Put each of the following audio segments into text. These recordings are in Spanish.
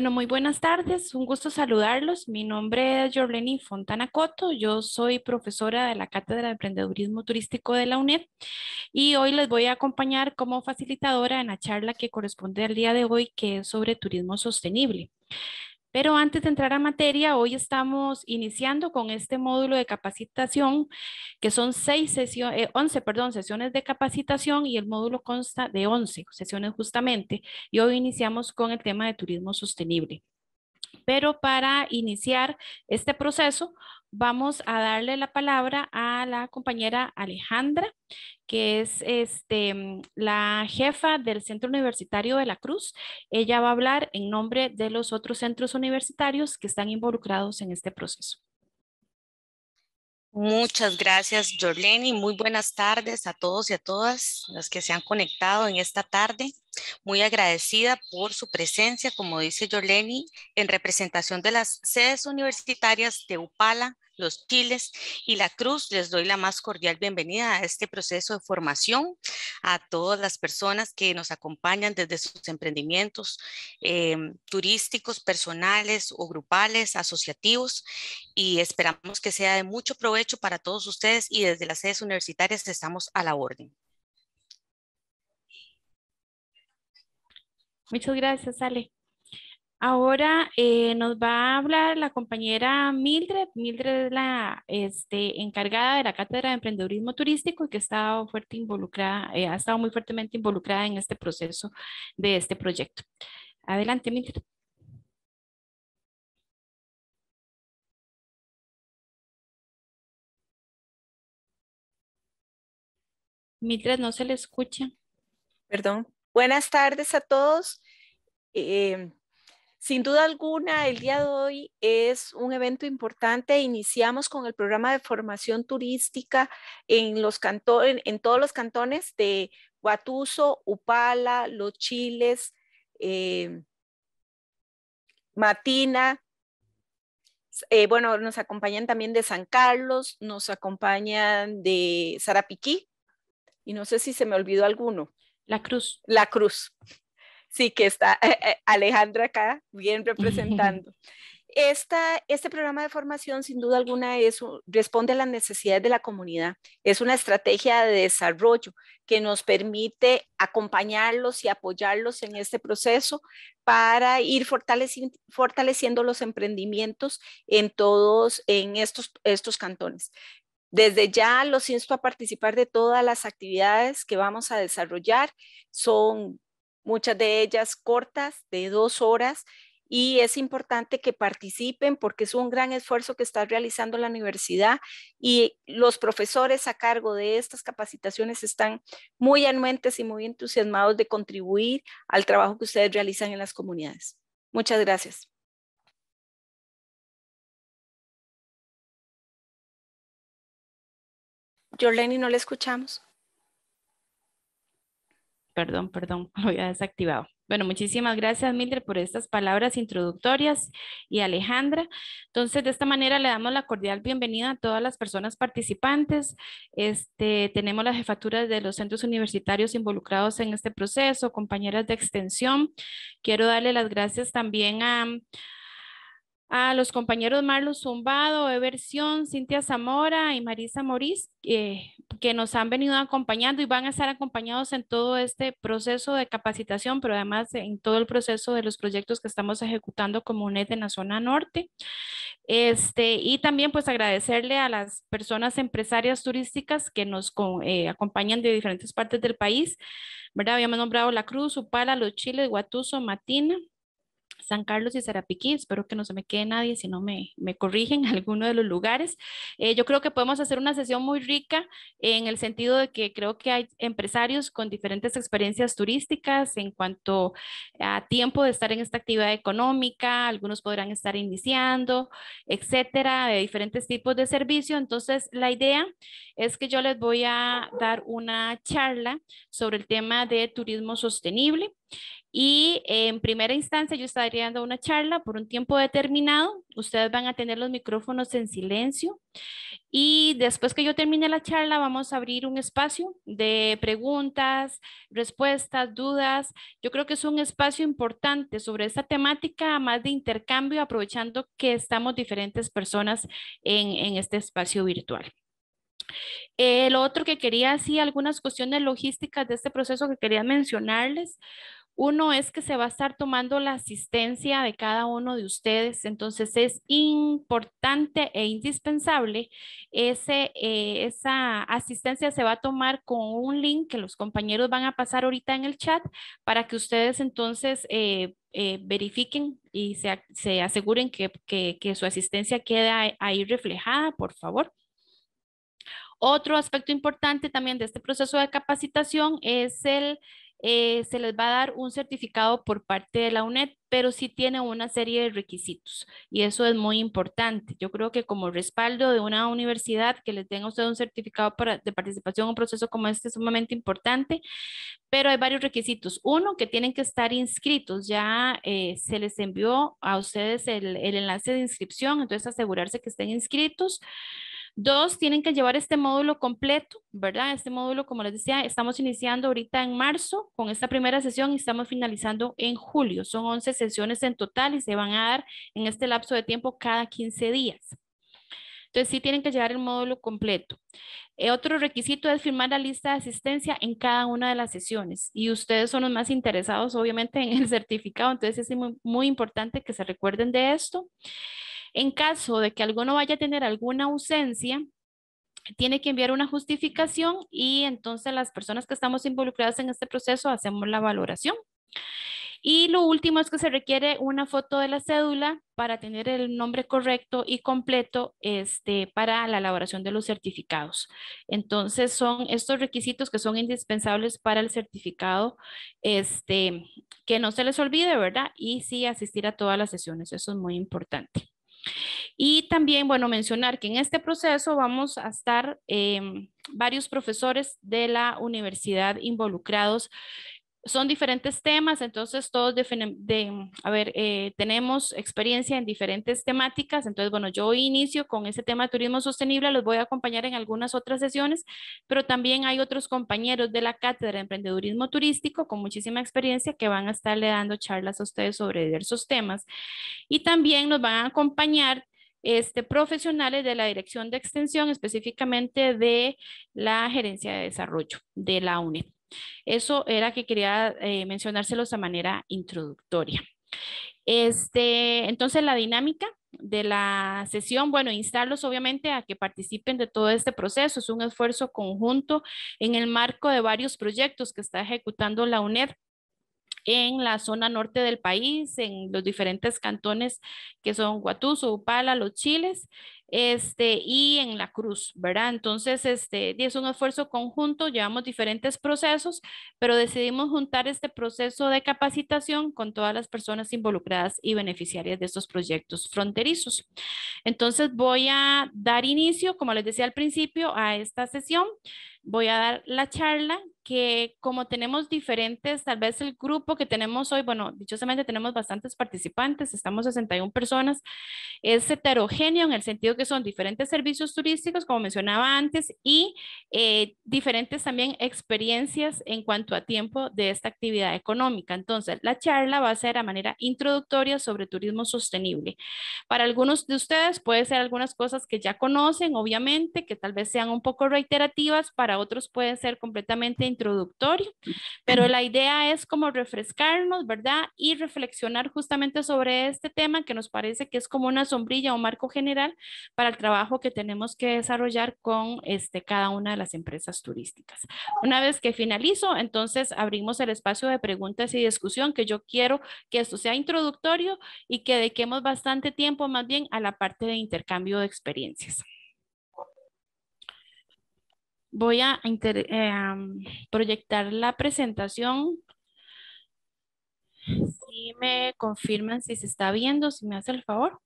Bueno, muy buenas tardes, un gusto saludarlos. Mi nombre es Jorleni Fontana Coto, yo soy profesora de la Cátedra de Emprendedurismo Turístico de la UNED y hoy les voy a acompañar como facilitadora en la charla que corresponde al día de hoy, que es sobre turismo sostenible. Pero antes de entrar a materia, hoy estamos iniciando con este módulo de capacitación, que son seis sesiones, eh, 11 perdón, sesiones de capacitación y el módulo consta de 11 sesiones justamente. Y hoy iniciamos con el tema de turismo sostenible. Pero para iniciar este proceso, vamos a darle la palabra a la compañera Alejandra, que es este, mm, la jefa del Centro Universitario de la Cruz. Ella va a hablar en nombre de los otros centros universitarios que están involucrados en este proceso. Muchas gracias, Jorleni. Muy buenas tardes a todos y a todas las que se han conectado en esta tarde. Muy agradecida por su presencia, como dice Yoleni, en representación de las sedes universitarias de UPALA, Los Chiles y La Cruz. Les doy la más cordial bienvenida a este proceso de formación, a todas las personas que nos acompañan desde sus emprendimientos eh, turísticos, personales o grupales, asociativos, y esperamos que sea de mucho provecho para todos ustedes y desde las sedes universitarias estamos a la orden. Muchas gracias, Ale. Ahora eh, nos va a hablar la compañera Mildred. Mildred es la este, encargada de la Cátedra de Emprendedurismo Turístico y que ha fuerte involucrada, eh, ha estado muy fuertemente involucrada en este proceso de este proyecto. Adelante, Mildred. Mildred, no se le escucha. Perdón. Buenas tardes a todos. Eh, sin duda alguna, el día de hoy es un evento importante. Iniciamos con el programa de formación turística en, los en todos los cantones de Guatuso, Upala, Los Chiles, eh, Matina. Eh, bueno, nos acompañan también de San Carlos, nos acompañan de Sarapiquí y no sé si se me olvidó alguno. La Cruz. La Cruz. Sí, que está eh, eh, Alejandra acá bien representando. Esta, este programa de formación, sin duda alguna, responde a las necesidades de la comunidad. Es una estrategia de desarrollo que nos permite acompañarlos y apoyarlos en este proceso para ir fortaleciendo, los emprendimientos en todos, en estos, estos cantones. Desde ya los insto a participar de todas las actividades que vamos a desarrollar. Son muchas de ellas cortas, de dos horas, y es importante que participen porque es un gran esfuerzo que está realizando la universidad y los profesores a cargo de estas capacitaciones están muy anuentes y muy entusiasmados de contribuir al trabajo que ustedes realizan en las comunidades. Muchas gracias. Jorleni, no le escuchamos perdón, perdón, lo había desactivado. Bueno, muchísimas gracias, Mildred, por estas palabras introductorias y Alejandra. Entonces, de esta manera le damos la cordial bienvenida a todas las personas participantes. Este, tenemos las jefaturas de los centros universitarios involucrados en este proceso, compañeras de extensión. Quiero darle las gracias también a a los compañeros Marlos Zumbado, Eversión, Cintia Zamora y Marisa Morís, eh, que nos han venido acompañando y van a estar acompañados en todo este proceso de capacitación, pero además en todo el proceso de los proyectos que estamos ejecutando como UNED en la zona norte. Este, y también pues agradecerle a las personas empresarias turísticas que nos eh, acompañan de diferentes partes del país, ¿verdad? Habíamos nombrado La Cruz, Upala, Los Chiles, Guatuso, Matina, San Carlos y Sarapiquí. Espero que no se me quede nadie, si no me, me corrigen alguno de los lugares. Eh, yo creo que podemos hacer una sesión muy rica en el sentido de que creo que hay empresarios con diferentes experiencias turísticas en cuanto a tiempo de estar en esta actividad económica, algunos podrán estar iniciando, etcétera, de diferentes tipos de servicio. Entonces, la idea es que yo les voy a dar una charla sobre el tema de turismo sostenible. Y en primera instancia yo estaría dando una charla por un tiempo determinado. Ustedes van a tener los micrófonos en silencio. Y después que yo termine la charla, vamos a abrir un espacio de preguntas, respuestas, dudas. Yo creo que es un espacio importante sobre esta temática, más de intercambio, aprovechando que estamos diferentes personas en, este espacio virtual. Eh, lo otro que quería, sí, algunas cuestiones logísticas de este proceso que quería mencionarles. Uno es que se va a estar tomando la asistencia de cada uno de ustedes, entonces es importante e indispensable ese, eh, esa asistencia se va a tomar con un link que los compañeros van a pasar ahorita en el chat para que ustedes entonces eh, eh, verifiquen y se, aseguren que su asistencia queda ahí reflejada, por favor. Otro aspecto importante también de este proceso de capacitación es el eh, se les va a dar un certificado por parte de la UNED, pero sí tiene una serie de requisitos y eso es muy importante. Yo creo que como respaldo de una universidad que les tenga usted un certificado de participación en un proceso como este es sumamente importante, pero hay varios requisitos. Uno, que tienen que estar inscritos. Ya eh, se les envió a ustedes el, el enlace de inscripción, entonces asegurarse que estén inscritos. Dos, tienen que llevar este módulo completo, ¿verdad? Este módulo, como les decía, estamos iniciando ahorita en marzo con esta primera sesión y estamos finalizando en julio. Son 11 sesiones en total y se van a dar en este lapso de tiempo cada 15 días. Entonces sí tienen que llevar el módulo completo. Eh, otro requisito es firmar la lista de asistencia en cada una de las sesiones y ustedes son los más interesados obviamente en el certificado, entonces es muy, muy importante que se recuerden de esto. En caso de que alguno vaya a tener alguna ausencia, tiene que enviar una justificación y entonces las personas que estamos involucradas en este proceso hacemos la valoración. Y lo último es que se requiere una foto de la cédula para tener el nombre correcto y completo este, para la elaboración de los certificados. Entonces son estos requisitos que son indispensables para el certificado, este, que no se les olvide, ¿verdad? Y sí asistir a todas las sesiones, eso es muy importante. Y también, bueno, mencionar que en este proceso vamos a estar em, varios profesores de la universidad involucrados son diferentes temas, entonces todos de, a ver, eh, tenemos experiencia en diferentes temáticas, entonces bueno, yo inicio con ese tema de turismo sostenible, los voy a acompañar en algunas otras sesiones, pero también hay otros compañeros de la Cátedra de Emprendedurismo Turístico con muchísima experiencia que van a estarle dando charlas a ustedes sobre diversos temas y también nos van a acompañar este, profesionales de la Dirección de Extensión, específicamente de la Gerencia de Desarrollo de la UNED. Eso era que quería eh, mencionárselos de manera introductoria. Este, entonces, la dinámica de la sesión, bueno, instarlos obviamente a que participen de todo este proceso. Es un esfuerzo conjunto en el marco de varios proyectos que está ejecutando la UNED en la zona norte del país, en los diferentes cantones que son Guatuso, Upala, Los Chiles, este, y en la cruz, ¿verdad? Entonces, este, es un esfuerzo conjunto, llevamos diferentes procesos, pero decidimos juntar este proceso de capacitación con todas las personas involucradas y beneficiarias de estos proyectos fronterizos. Entonces, voy a dar inicio, como les decía al principio, a esta sesión voy a dar la charla que como tenemos diferentes, tal vez el grupo que tenemos hoy, bueno, dichosamente tenemos bastantes participantes, estamos 61 personas, es heterogéneo en el sentido que son diferentes servicios turísticos, como mencionaba antes, y eh, diferentes también experiencias en cuanto a tiempo de esta actividad económica. Entonces, la charla va a ser a manera introductoria sobre turismo sostenible. Para algunos de ustedes puede ser algunas cosas que ya conocen, obviamente, que tal vez sean un poco reiterativas para para otros puede ser completamente introductorio, pero la idea es como refrescarnos, ¿verdad? Y reflexionar justamente sobre este tema que nos parece que es como una sombrilla o marco general para el trabajo que tenemos que desarrollar con este, cada una de las empresas turísticas. Una vez que finalizo, entonces abrimos el espacio de preguntas y discusión que yo quiero que esto sea introductorio y que dediquemos bastante tiempo más bien a la parte de intercambio de experiencias voy a em, proyectar la presentación. Si me confirman si se está viendo, si me hace el favor.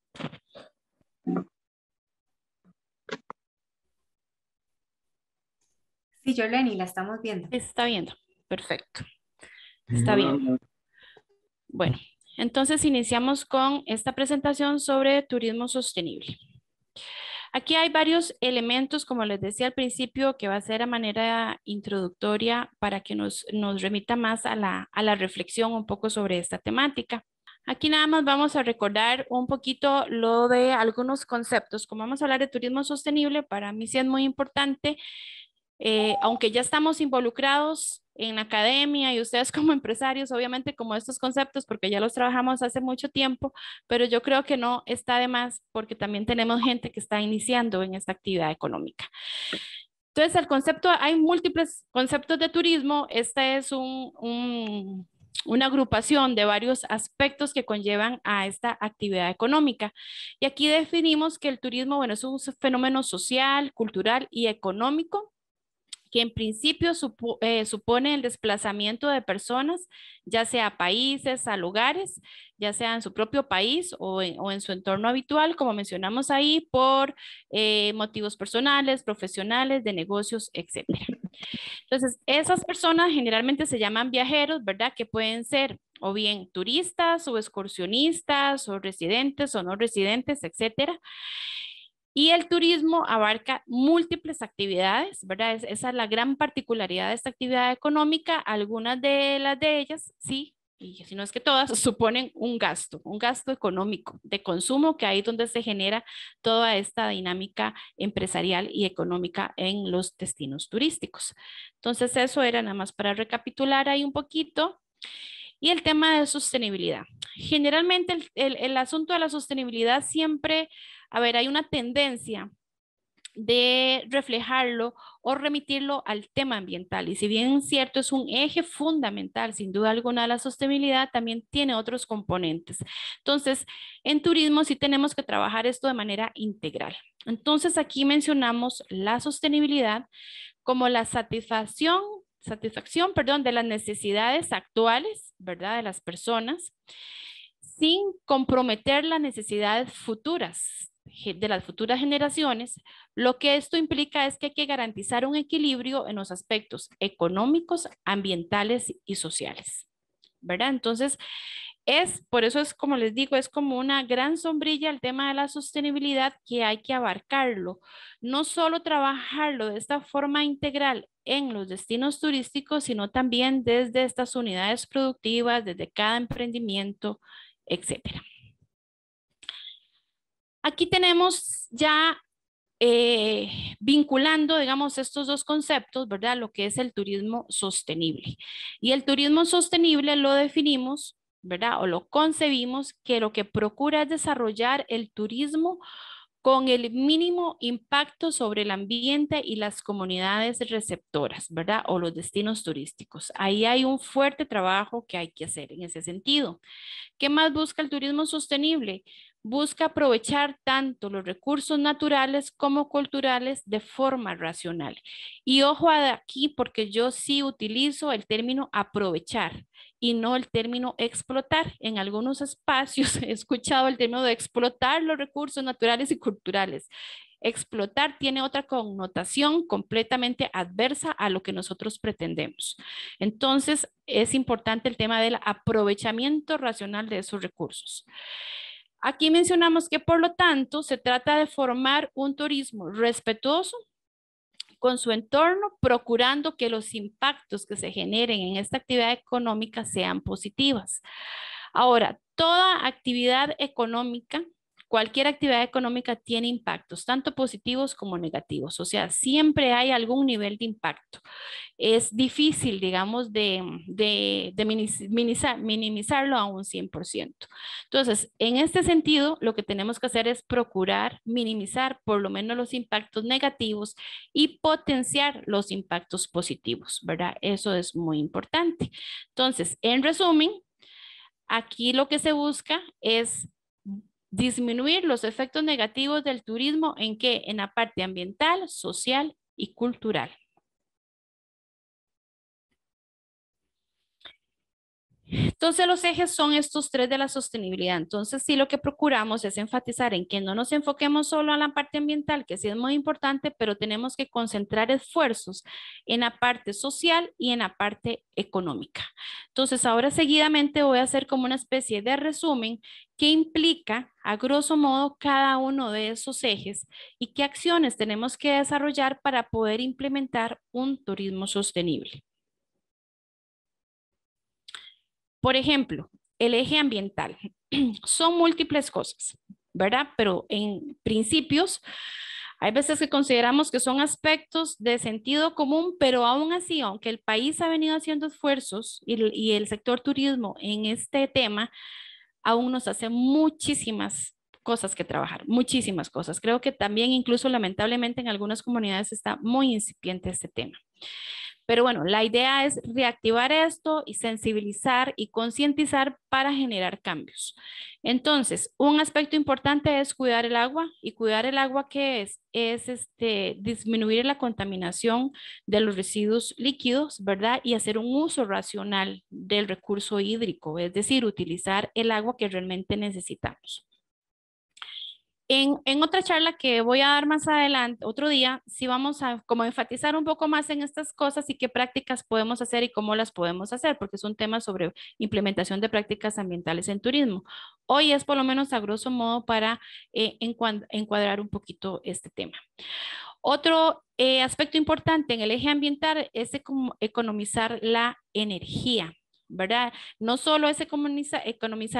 Sí, Yoleni, la estamos viendo. Está viendo, perfecto. Está bien. Bueno, entonces iniciamos con esta presentación sobre turismo sostenible. Aquí hay varios elementos, como les decía al principio, que va a ser a manera introductoria para que nos, remita más a la, reflexión un poco sobre esta temática. Aquí nada más vamos a recordar un poquito lo de algunos conceptos. Como vamos a hablar de turismo sostenible, para mí sí es muy importante, eh, aunque ya estamos involucrados en la academia y ustedes como empresarios, obviamente como estos conceptos, porque ya los trabajamos hace mucho tiempo, pero yo creo que no está de más porque también tenemos gente que está iniciando en esta actividad económica. Entonces, el concepto, hay múltiples conceptos de turismo, esta es un una agrupación de varios aspectos que conllevan a esta actividad económica. Y aquí definimos que el turismo, bueno, es un fenómeno social, cultural y económico que en principio eh, supone el desplazamiento de personas, ya sea a países, a lugares, ya sea en su propio país o en, su entorno habitual, como mencionamos ahí, por eh, motivos personales, profesionales, de negocios, etc. Entonces, esas personas generalmente se llaman viajeros, ¿verdad? Que pueden ser o bien turistas o excursionistas o residentes o no residentes, etcétera. Y el turismo abarca múltiples actividades, ¿verdad? esa es la gran particularidad de esta actividad económica. Algunas de las de ellas, sí, y si no es que todas, suponen un gasto, un gasto económico de consumo, que ahí donde se genera toda esta dinámica empresarial y económica en los destinos turísticos. Entonces, eso era nada más para recapitular ahí un poquito. Y el tema de sostenibilidad. Generalmente el asunto de la sostenibilidad siempre a ver, hay una tendencia de reflejarlo o remitirlo al tema ambiental. Y si bien es cierto es un eje fundamental, sin duda alguna, la sostenibilidad también tiene otros componentes. Entonces, en turismo sí tenemos que trabajar esto de manera integral. Entonces, aquí mencionamos la sostenibilidad como la satisfacción satisfacción, perdón, de las necesidades actuales, ¿verdad? De las personas, sin comprometer las necesidades futuras de las futuras generaciones, lo que esto implica es que hay que garantizar un equilibrio en los aspectos económicos, ambientales y sociales. ¿Verdad? Entonces, es, por eso es como les digo, es como una gran sombrilla el tema de la sostenibilidad que hay que abarcarlo. No solo trabajarlo de esta forma integral en los destinos turísticos, sino también desde estas unidades productivas, desde cada emprendimiento, etcétera. Aquí tenemos ya eh, vinculando, digamos, estos dos conceptos, ¿verdad? Lo que es el turismo sostenible. Y el turismo sostenible lo definimos, ¿verdad? O lo concebimos que lo que procura es desarrollar el turismo con el mínimo impacto sobre el ambiente y las comunidades receptoras, ¿verdad? O los destinos turísticos. Ahí hay un fuerte trabajo que hay que hacer en ese sentido. ¿Qué más busca el turismo sostenible? busca aprovechar tanto los recursos naturales como culturales de forma racional. Y ojo aquí porque yo sí utilizo el término aprovechar y no el término explotar. En algunos espacios he escuchado el término de explotar los recursos naturales y culturales. Explotar tiene otra connotación completamente adversa a lo que nosotros pretendemos. Entonces, es importante el tema del aprovechamiento racional de esos recursos. Aquí mencionamos que por lo tanto se trata de formar un turismo respetuoso con su entorno, procurando que los impactos que se generen en esta actividad económica sean positivas. Ahora, toda actividad económica cualquier actividad económica tiene impactos, tanto positivos como negativos. O sea, siempre hay algún nivel de impacto. Es difícil, digamos, de, minimizarlo a un 100%. Entonces, en este sentido, lo que tenemos que hacer es procurar minimizar por lo menos los impactos negativos y potenciar los impactos positivos, ¿verdad? Eso es muy importante. Entonces, en resumen, aquí lo que se busca es disminuir los efectos negativos del turismo en qué? En la parte ambiental, social y cultural. Entonces los ejes son estos tres de la sostenibilidad. Entonces sí lo que procuramos es enfatizar en que no nos enfoquemos solo a la parte ambiental, que sí es muy importante, pero tenemos que concentrar esfuerzos en la parte social y en la parte económica. Entonces ahora seguidamente voy a hacer como una especie de resumen que implica a grosso modo cada uno de esos ejes y qué acciones tenemos que desarrollar para poder implementar un turismo sostenible. Por ejemplo, el eje ambiental. Son múltiples cosas, ¿verdad? Pero en principios, hay veces que consideramos que son aspectos de sentido común, pero aún así, aunque el país ha venido haciendo esfuerzos y, y el sector turismo en este tema, aún nos hace muchísimas cosas que trabajar, muchísimas cosas. Creo que también incluso lamentablemente en algunas comunidades está muy incipiente este tema. Pero bueno, la idea es reactivar esto y sensibilizar y concientizar para generar cambios. Entonces, un aspecto importante es cuidar el agua y cuidar el agua que es es este disminuir la contaminación de los residuos líquidos, ¿verdad? Y hacer un uso racional del recurso hídrico, es decir, utilizar el agua que realmente necesitamos. En, otra charla que voy a dar más adelante, otro día, sí vamos a como enfatizar un poco más en estas cosas y qué prácticas podemos hacer y cómo las podemos hacer, porque es un tema sobre implementación de prácticas ambientales en turismo. Hoy es por lo menos a grosso modo para eh, encuadrar un poquito este tema. Otro eh, aspecto importante en el eje ambiental es economizar la energía. ¿verdad? No solo es economizar,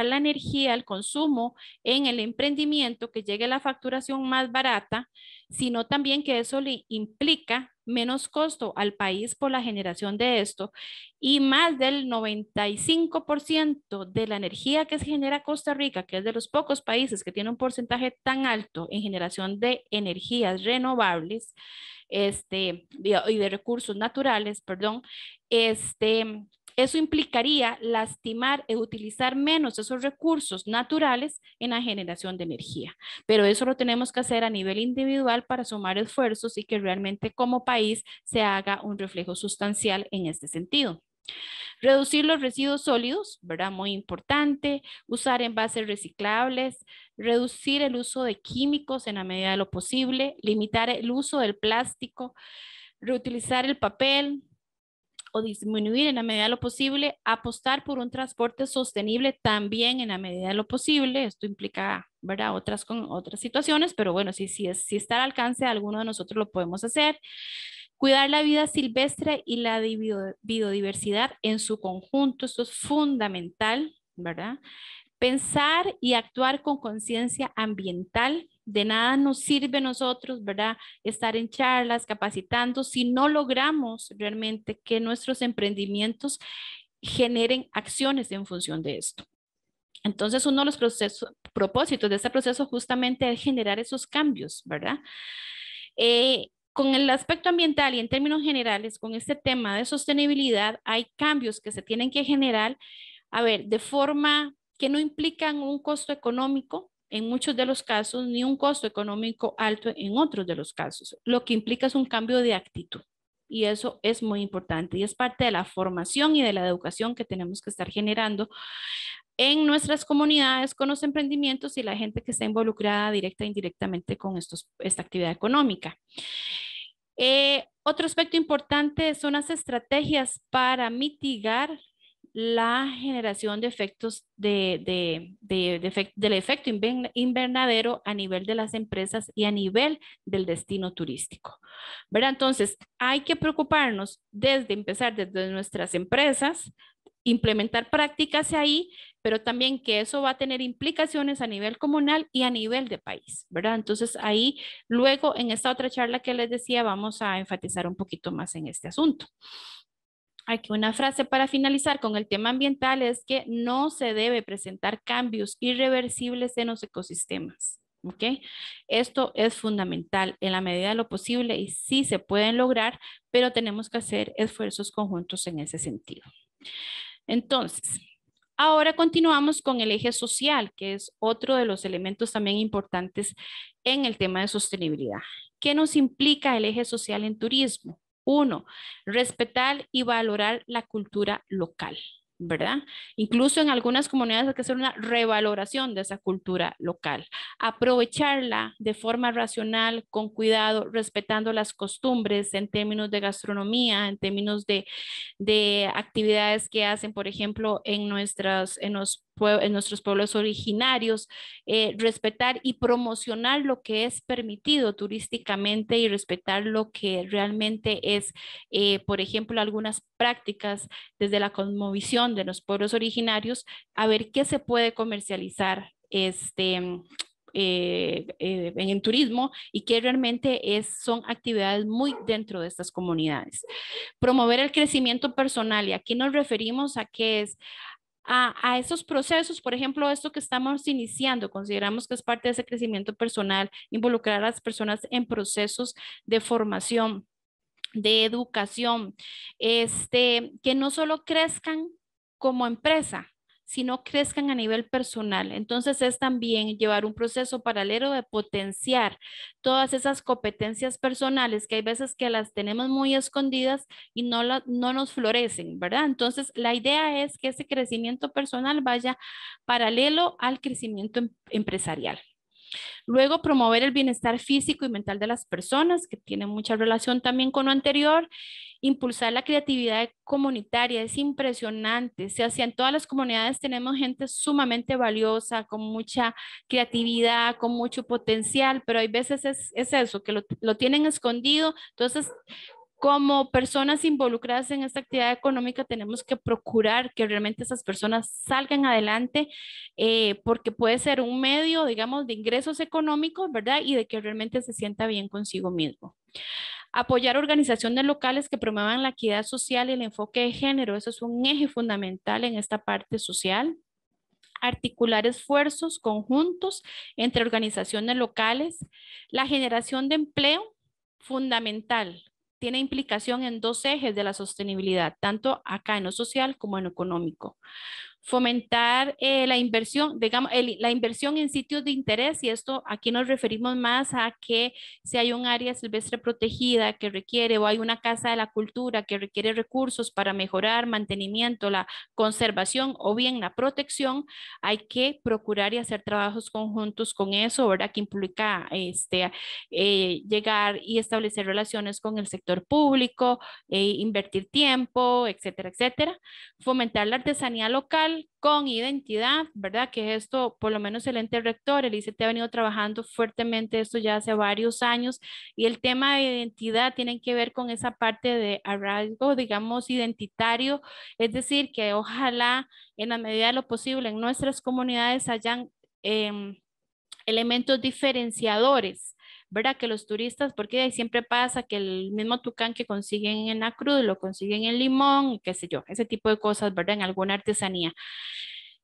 la energía, el consumo en el emprendimiento, que llegue la facturación más barata, sino también que eso le implica menos costo al país por la generación de esto y más del 95% de la energía que se genera Costa Rica, que es de los pocos países que tiene un porcentaje tan alto en generación de energías renovables este, y de recursos naturales, perdón, este, eso implicaría lastimar e utilizar menos esos recursos naturales en la generación de energía. Pero eso lo tenemos que hacer a nivel individual para sumar esfuerzos y que realmente como país se haga un reflejo sustancial en este sentido. Reducir los residuos sólidos, ¿verdad? Muy importante. Usar envases reciclables, reducir el uso de químicos en la medida de lo posible, limitar el uso del plástico, reutilizar el papel, o disminuir en la medida de lo posible, apostar por un transporte sostenible también en la medida de lo posible. Esto implica, ¿verdad? Otras, con, otras situaciones, pero bueno, si, si, es, si está al alcance de alguno de nosotros lo podemos hacer. Cuidar la vida silvestre y la biodiversidad en su conjunto, esto es fundamental, ¿verdad? Pensar y actuar con conciencia ambiental de nada nos sirve a nosotros, ¿verdad? Estar en charlas, capacitando, si no logramos realmente que nuestros emprendimientos generen acciones en función de esto. Entonces, uno de los procesos, propósitos de este proceso justamente es generar esos cambios, ¿verdad? Eh, con el aspecto ambiental y en términos generales, con este tema de sostenibilidad, hay cambios que se tienen que generar, a ver, de forma que no implican un costo económico, en muchos de los casos ni un costo económico alto en otros de los casos, lo que implica es un cambio de actitud. Y eso es muy importante y es parte de la formación y de la educación que tenemos que estar generando en nuestras comunidades con los emprendimientos y la gente que está involucrada directa e indirectamente con esta actividad económica. Eh, otro aspecto importante son las estrategias para mitigar la generación de efectos de, del efecto invernadero a nivel de las empresas y a nivel del destino turístico. ¿verdad? Entonces, hay que preocuparnos desde empezar desde nuestras empresas, implementar prácticas ahí, pero también que eso va a tener implicaciones a nivel comunal y a nivel de país, ¿verdad? Entonces ahí luego en esta otra charla que les decía vamos a enfatizar un poquito más en este asunto. Aquí una frase para finalizar con el tema ambiental es que no se debe presentar cambios irreversibles en los ecosistemas. Esto es fundamental en la medida de lo posible y sí se pueden lograr, pero tenemos que hacer esfuerzos conjuntos en ese sentido. Entonces, ahora continuamos con el eje social, que es otro de los elementos también importantes en el tema de sostenibilidad. ¿Qué nos implica el eje social en turismo? Uno, respetar y valorar la cultura local, ¿verdad? Incluso en algunas comunidades hay que hacer una revaloración de esa cultura local, aprovecharla de forma racional, con cuidado, respetando las costumbres en términos de gastronomía, en términos de, de actividades que hacen, por ejemplo, en, nuestras, en los en nuestros pueblos originarios, eh, respetar y promocionar lo que es permitido turísticamente y respetar lo que realmente es, eh, por ejemplo, algunas prácticas desde la cosmovisión de los pueblos originarios, a ver qué se puede comercializar este, eh, en turismo y qué realmente es, son actividades muy dentro de estas comunidades. Promover el crecimiento personal y aquí nos referimos a qué es a, esos procesos, por ejemplo, esto que estamos iniciando, consideramos que es parte de ese crecimiento personal, involucrar a las personas en procesos de formación, de educación, este, que no solo crezcan como empresa, no crezcan a nivel personal. Entonces es también llevar un proceso paralelo de potenciar todas esas competencias personales que hay veces que las tenemos muy escondidas y no, nos florecen, ¿verdad? Entonces la idea es que ese crecimiento personal vaya paralelo al crecimiento em, empresarial. Luego, promover el bienestar físico y mental de las personas, que tiene mucha relación también con lo anterior. Impulsar la creatividad comunitaria, es impresionante. se hacía en todas las comunidades tenemos gente sumamente valiosa, con mucha creatividad, con mucho potencial, pero hay veces es, eso, que lo, lo tienen escondido. Entonces, como personas involucradas en esta actividad económica tenemos que procurar que realmente esas personas salgan adelante eh, porque puede ser un medio, digamos, de ingresos económicos, ¿verdad? Y de que realmente se sienta bien consigo mismo. Apoyar organizaciones locales que promuevan la equidad social y el enfoque de género, eso es un eje fundamental en esta parte social articular esfuerzos conjuntos entre organizaciones locales, la generación de empleo fundamental, tiene implicación en dos ejes de la sostenibilidad, tanto acá en lo social como en lo económico fomentar eh, la inversión, digamos, la inversión en sitios de interés, y esto aquí nos referimos más a que si hay un área silvestre protegida que requiere o hay una casa de la cultura que requiere recursos para mejorar, mantenimiento, la conservación o bien la protección, hay que procurar y hacer trabajos conjuntos con eso, ¿verdad? Que implica este, eh, llegar y establecer relaciones con el sector público, eh, invertir tiempo, etcétera, etcétera. Fomentar la artesanía local con identidad, ¿verdad? Que esto, por lo menos el ente rector, el ICT ha venido trabajando fuertemente esto ya hace varios años y el tema de identidad tiene que ver con esa parte de arraigo, digamos, identitario, es decir, que ojalá en la medida de lo posible en nuestras comunidades hayan em, elementos diferenciadores ¿verdad? Que los turistas, porque ahí siempre pasa que el mismo tucán que consiguen en la cruz lo consiguen en Limón, qué sé yo, ese tipo de cosas, ¿verdad? En alguna artesanía.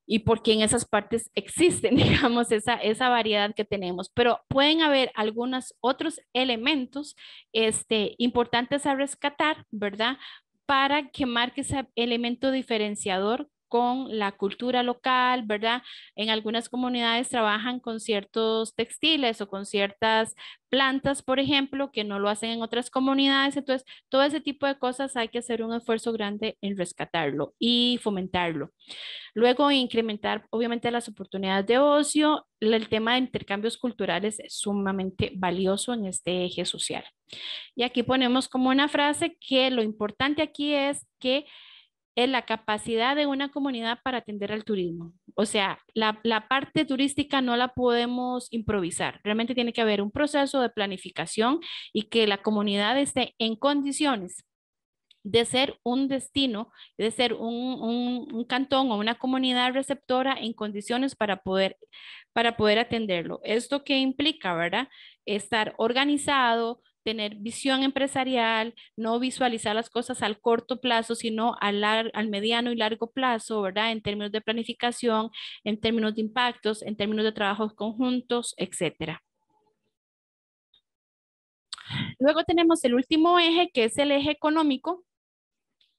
Y porque en esas partes existen, digamos, esa, esa variedad que tenemos. Pero pueden haber algunos otros elementos este, importantes a rescatar, ¿verdad? Para que marque ese elemento diferenciador con la cultura local, ¿verdad? En algunas comunidades trabajan con ciertos textiles o con ciertas plantas, por ejemplo, que no lo hacen en otras comunidades. Entonces, todo ese tipo de cosas hay que hacer un esfuerzo grande en rescatarlo y fomentarlo. Luego, incrementar, obviamente, las oportunidades de ocio. El tema de intercambios culturales es sumamente valioso en este eje social. Y aquí ponemos como una frase que lo importante aquí es que la capacidad de una comunidad para atender al turismo. O sea, la, parte turística no la podemos improvisar. Realmente tiene que haber un proceso de planificación y que la comunidad esté en condiciones de ser un destino, de ser un, cantón o una comunidad receptora en condiciones para poder, para poder atenderlo. ¿Esto que implica, verdad? Estar organizado, tener visión empresarial, no visualizar las cosas al corto plazo, sino al, al mediano y largo plazo, ¿verdad? En términos de planificación, en términos de impactos, en términos de trabajos conjuntos, etcétera. Luego tenemos el último eje, que es el eje económico,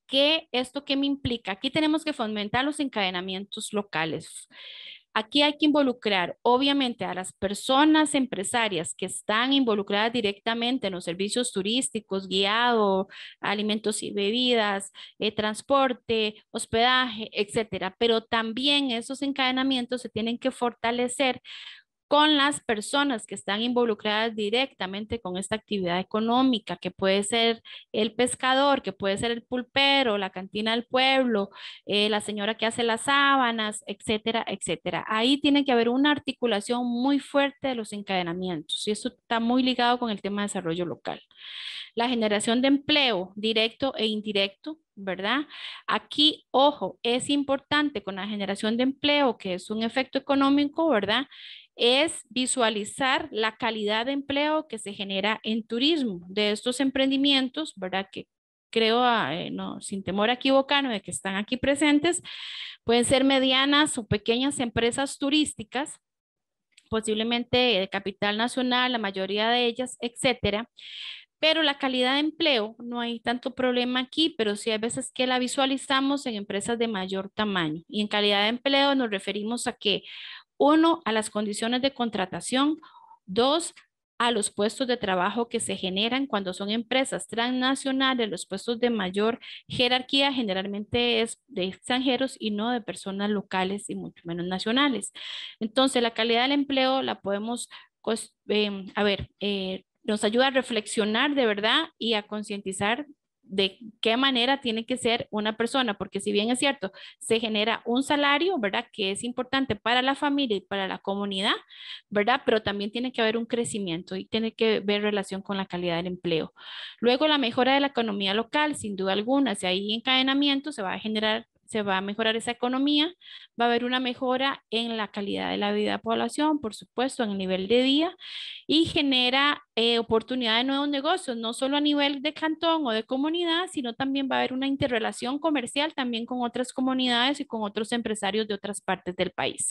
¿Qué esto qué me implica. Aquí tenemos que fomentar los encadenamientos locales, Aquí hay que involucrar, obviamente, a las personas empresarias que están involucradas directamente en los servicios turísticos, guiado, alimentos y bebidas, eh, transporte, hospedaje, etcétera. Pero también esos encadenamientos se tienen que fortalecer con las personas que están involucradas directamente con esta actividad económica, que puede ser el pescador, que puede ser el pulpero, la cantina del pueblo, eh, la señora que hace las sábanas, etcétera, etcétera. Ahí tiene que haber una articulación muy fuerte de los encadenamientos y eso está muy ligado con el tema de desarrollo local. La generación de empleo directo e indirecto, ¿verdad? Aquí, ojo, es importante con la generación de empleo, que es un efecto económico, ¿verdad? es visualizar la calidad de empleo que se genera en turismo de estos emprendimientos, ¿verdad? Que creo, ah, eh, no, sin temor a equivocarme, de que están aquí presentes, pueden ser medianas o pequeñas empresas turísticas, posiblemente de capital nacional, la mayoría de ellas, etcétera. Pero la calidad de empleo, no hay tanto problema aquí, pero sí hay veces que la visualizamos en empresas de mayor tamaño. Y en calidad de empleo nos referimos a que uno, a las condiciones de contratación. Dos, a los puestos de trabajo que se generan cuando son empresas transnacionales, los puestos de mayor jerarquía generalmente es de extranjeros y no de personas locales y mucho menos nacionales. Entonces, la calidad del empleo la podemos, pues, em, a ver, eh, nos ayuda a reflexionar de verdad y a concientizar de qué manera tiene que ser una persona, porque si bien es cierto, se genera un salario, ¿verdad? Que es importante para la familia y para la comunidad, ¿verdad? Pero también tiene que haber un crecimiento y tiene que ver relación con la calidad del empleo. Luego, la mejora de la economía local, sin duda alguna, si hay encadenamiento, se va a generar se va a mejorar esa economía, va a haber una mejora en la calidad de la vida de la población, por supuesto, en el nivel de vida, y genera eh, oportunidad de nuevos negocios, no solo a nivel de cantón o de comunidad, sino también va a haber una interrelación comercial también con otras comunidades y con otros empresarios de otras partes del país.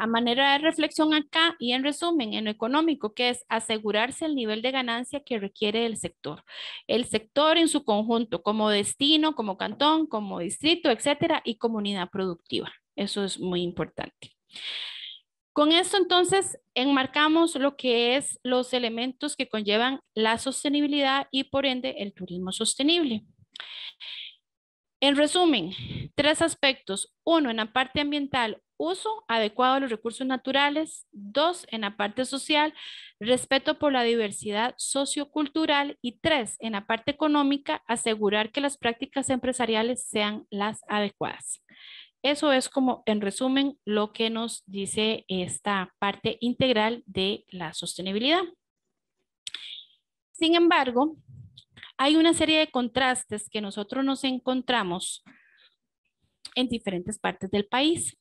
A manera de reflexión acá y en resumen, en lo económico, que es asegurarse el nivel de ganancia que requiere el sector. El sector en su conjunto, como destino, como cantón, como distrito, etcétera, y comunidad productiva. Eso es muy importante. Con esto entonces enmarcamos lo que es los elementos que conllevan la sostenibilidad y por ende el turismo sostenible. En resumen, tres aspectos. Uno, en la parte ambiental, uso adecuado de los recursos naturales. Dos, en la parte social, respeto por la diversidad sociocultural. Y tres, en la parte económica, asegurar que las prácticas empresariales sean las adecuadas. Eso es como, en resumen, lo que nos dice esta parte integral de la sostenibilidad. Sin embargo, hay una serie de contrastes que nosotros nos encontramos en diferentes partes del país.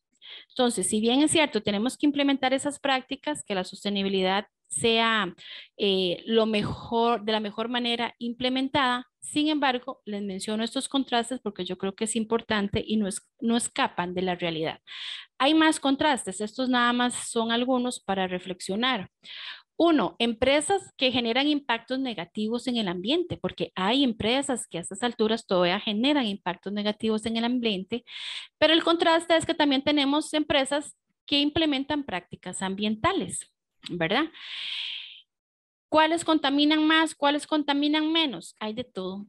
Entonces, si bien es cierto, tenemos que implementar esas prácticas, que la sostenibilidad sea eh, lo mejor, de la mejor manera implementada. Sin embargo, les menciono estos contrastes porque yo creo que es importante y no, no escapan de la realidad. Hay más contrastes, estos nada más son algunos para reflexionar. Uno, empresas que generan impactos negativos en el ambiente, porque hay empresas que a estas alturas todavía generan impactos negativos en el ambiente, pero el contraste es que también tenemos empresas que implementan prácticas ambientales, ¿verdad? ¿Cuáles contaminan más? ¿Cuáles contaminan menos? Hay de todo.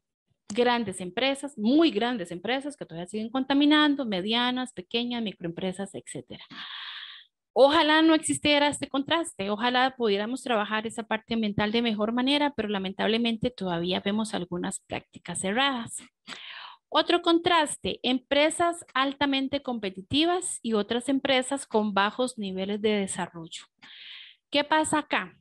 Grandes empresas, muy grandes empresas que todavía siguen contaminando, medianas, pequeñas, microempresas, etcétera. Ojalá no existiera este contraste, ojalá pudiéramos trabajar esa parte ambiental de mejor manera, pero lamentablemente todavía vemos algunas prácticas cerradas. Otro contraste, empresas altamente competitivas y otras empresas con bajos niveles de desarrollo. ¿Qué pasa acá?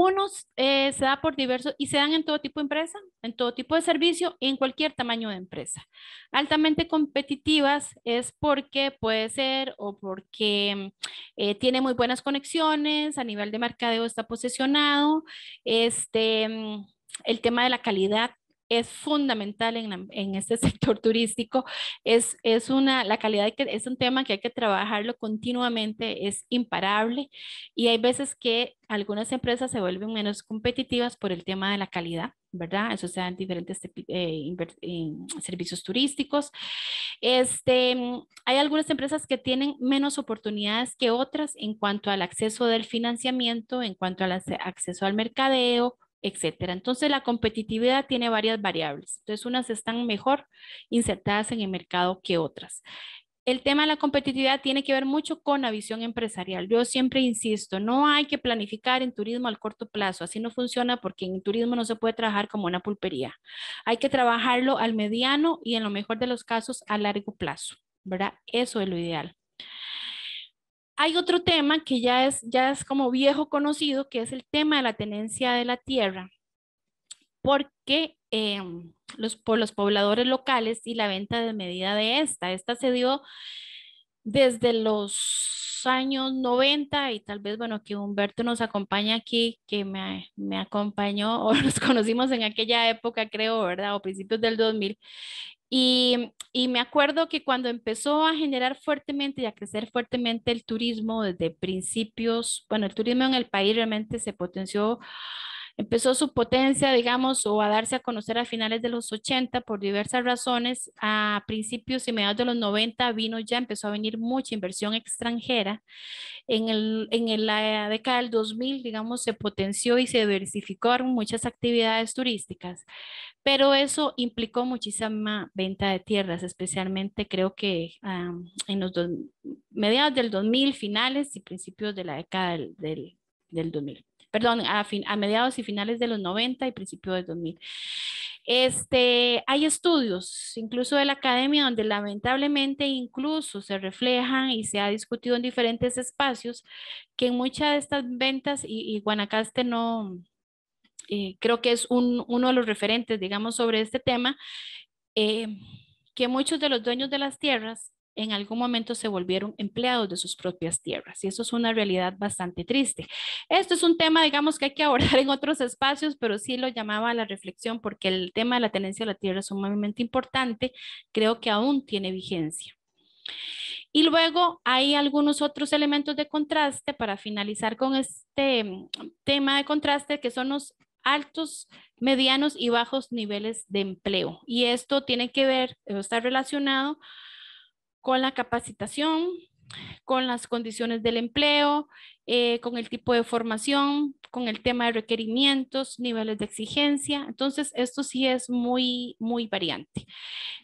Unos eh, se dan por diversos y se dan en todo tipo de empresa, en todo tipo de servicio, en cualquier tamaño de empresa. Altamente competitivas es porque puede ser o porque eh, tiene muy buenas conexiones, a nivel de mercadeo está posesionado, este, el tema de la calidad es fundamental en, este sector turístico. Es, es una, la calidad es un tema que hay que trabajarlo continuamente, es imparable y hay veces que algunas empresas se vuelven menos competitivas por el tema de la calidad, ¿verdad? Eso sea en diferentes eh, servicios turísticos. Este, mm, hay algunas empresas que tienen menos oportunidades que otras en cuanto al acceso del financiamiento, en cuanto al acceso al mercadeo, etcétera. Entonces, la competitividad tiene varias variables. Entonces, unas están mejor insertadas en el mercado que otras. El tema de la competitividad tiene que ver mucho con la visión empresarial. Yo siempre insisto, no hay que planificar en turismo al corto plazo. Así no funciona porque en turismo no se puede trabajar como una pulpería. Hay que trabajarlo al mediano y en lo mejor de los casos a largo plazo. ¿Verdad? Eso es lo ideal hay otro tema que ya es, ya es como viejo conocido, que es el tema de la tenencia de la tierra, porque em, los, por los pobladores locales y la venta de medida de esta. Esta se dio desde los años 90 y tal vez, bueno, que Humberto nos acompaña aquí, que me, me acompañó o nos conocimos en aquella época, creo, ¿verdad? O principios del 2000. Y, y, me acuerdo que cuando empezó a generar fuertemente y a crecer fuertemente el turismo desde principios, bueno, el turismo en el país realmente se potenció Empezó su potencia, digamos, o a darse a conocer a finales de los 80 por diversas razones. A principios y mediados de los 90 vino ya, empezó a venir mucha inversión extranjera. En, el, en la década del 2000, digamos, se potenció y se diversificaron muchas actividades turísticas, pero eso implicó muchísima venta de tierras, especialmente creo que ah, en los mediados del 2000, finales y principios de la década del 2000 perdón, a, fin, a mediados y finales de los 90 y principios de 2000. Este, hay estudios, incluso de la academia, donde lamentablemente incluso se reflejan y se ha discutido en diferentes espacios que en muchas de estas ventas, y, Guanacaste no, eh, creo que es un, uno de los referentes, digamos, sobre este tema, eh, que muchos de los dueños de las tierras en algún momento se volvieron empleados de sus propias tierras. Y eso es una realidad bastante triste. Esto es un tema, digamos, que hay que abordar en otros espacios, pero sí lo llamaba a la reflexión porque el tema de la tenencia de la tierra es sumamente importante. Creo que aún tiene vigencia. Y luego hay algunos otros elementos de contraste para finalizar con este mm, tema de contraste que son los altos, medianos y bajos niveles de empleo. Y esto tiene que ver, está relacionado con la capacitación, con las condiciones del empleo, eh, con el tipo de formación, con el tema de requerimientos, niveles de exigencia. Entonces, esto sí es muy, muy variante.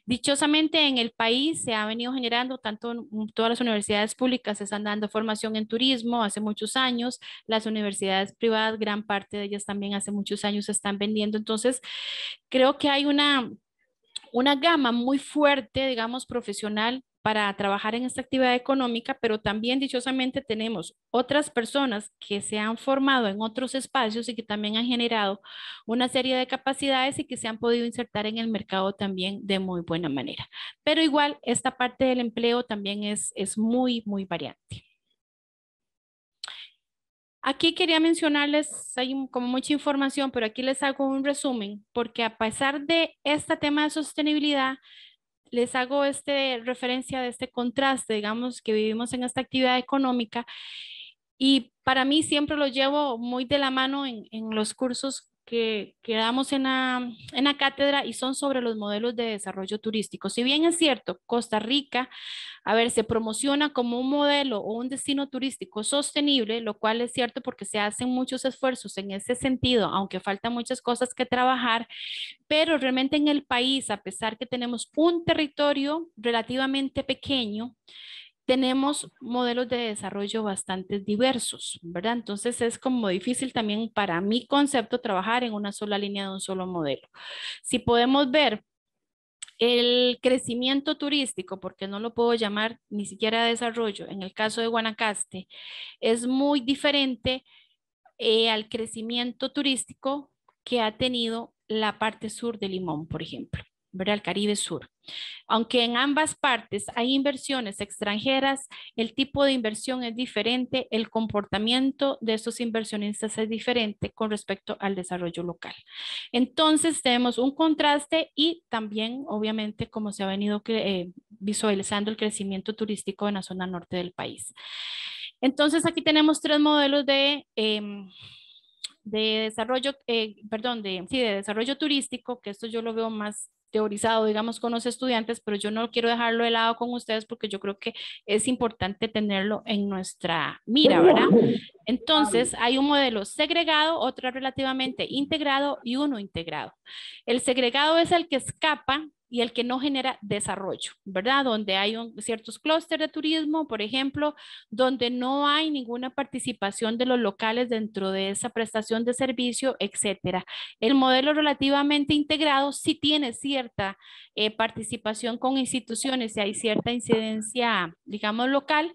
Dichosamente, en el país se ha venido generando, tanto todas las universidades públicas se están dando formación en turismo hace muchos años, las universidades privadas, gran parte de ellas también hace muchos años están vendiendo. Entonces, creo que hay una, una gama muy fuerte, digamos, profesional para trabajar en esta actividad económica, pero también dichosamente tenemos otras personas que se han formado en otros espacios y que también han generado una serie de capacidades y que se han podido insertar en el mercado también de muy buena manera. Pero igual, esta parte del empleo también es, es muy, muy variante. Aquí quería mencionarles, hay como mucha información, pero aquí les hago un resumen, porque a pesar de este tema de sostenibilidad, les hago este referencia de este contraste, digamos, que vivimos en esta actividad económica. Y para mí siempre lo llevo muy de la mano en, en los cursos que, quedamos en la, en la cátedra y son sobre los modelos de desarrollo turístico. Si bien es cierto, Costa Rica, a ver, se promociona como un modelo o un destino turístico sostenible, lo cual es cierto porque se hacen muchos esfuerzos en ese sentido, aunque faltan muchas cosas que trabajar, pero realmente en el país, a pesar que tenemos un territorio relativamente pequeño, tenemos modelos de desarrollo bastante diversos, ¿verdad? Entonces es como difícil también para mi concepto trabajar en una sola línea de un solo modelo. Si podemos ver el crecimiento turístico, porque no lo puedo llamar ni siquiera desarrollo, en el caso de Guanacaste, es muy diferente eh, al crecimiento turístico que ha tenido la parte sur de Limón, por ejemplo, ¿verdad? El Caribe Sur. Aunque en ambas partes hay inversiones extranjeras, el tipo de inversión es diferente, el comportamiento de estos inversionistas es diferente con respecto al desarrollo local. Entonces tenemos un contraste y también, obviamente, como se ha venido eh, visualizando el crecimiento turístico en la zona norte del país. Entonces aquí tenemos tres modelos de... Em, de desarrollo, eh, perdón, de, sí, de desarrollo turístico, que esto yo lo veo más teorizado, digamos, con los estudiantes, pero yo no quiero dejarlo de lado con ustedes porque yo creo que es importante tenerlo en nuestra mira, ¿verdad? Entonces, hay un modelo segregado, otro relativamente integrado y uno integrado. El segregado es el que escapa y el que no genera desarrollo, ¿verdad? Donde hay ciertos clústeres de turismo, por ejemplo, donde no hay ninguna participación de los locales dentro de esa prestación de servicio, etcétera. El modelo relativamente integrado sí tiene cierta eh, participación con instituciones y hay cierta incidencia, digamos, local.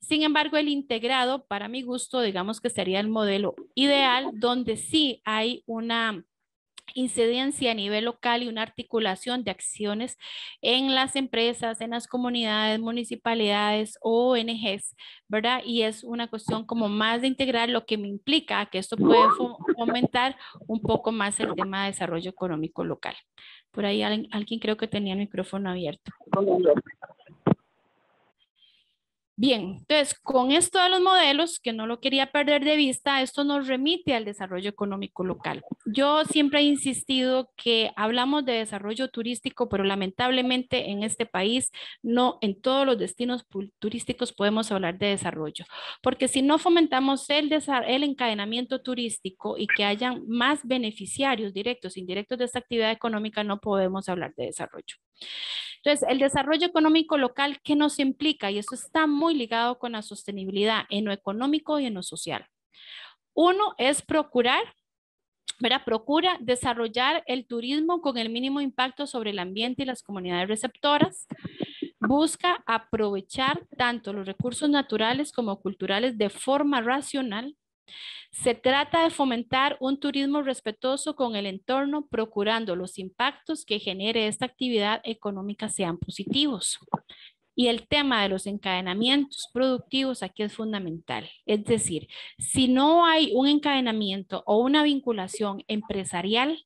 Sin embargo, el integrado, para mi gusto, digamos que sería el modelo ideal, donde sí hay una incidencia a nivel local y una articulación de acciones en las empresas, en las comunidades, municipalidades, o ONGs, ¿verdad? Y es una cuestión como más de integrar lo que me implica que esto puede fomentar un poco más el tema de desarrollo económico local. Por ahí alguien, alguien creo que tenía el micrófono abierto. Bien, entonces con esto de los modelos, que no lo quería perder de vista, esto nos remite al desarrollo económico local. Yo siempre he insistido que hablamos de desarrollo turístico, pero lamentablemente en este país no en todos los destinos turísticos podemos hablar de desarrollo, porque si no fomentamos el, encadenamiento turístico y que hayan más beneficiarios directos, e indirectos de esta actividad económica, no podemos hablar de desarrollo. Entonces, el desarrollo económico local, ¿qué nos implica? Y eso está muy ligado con la sostenibilidad en lo económico y en lo social. Uno es procurar, ¿verdad? Procura desarrollar el turismo con el mínimo impacto sobre el ambiente y las comunidades receptoras. Busca aprovechar tanto los recursos naturales como culturales de forma racional se trata de fomentar un turismo respetuoso con el entorno, procurando los impactos que genere esta actividad económica sean positivos. Y el tema de los encadenamientos productivos aquí es fundamental. Es decir, si no hay un encadenamiento o una vinculación empresarial,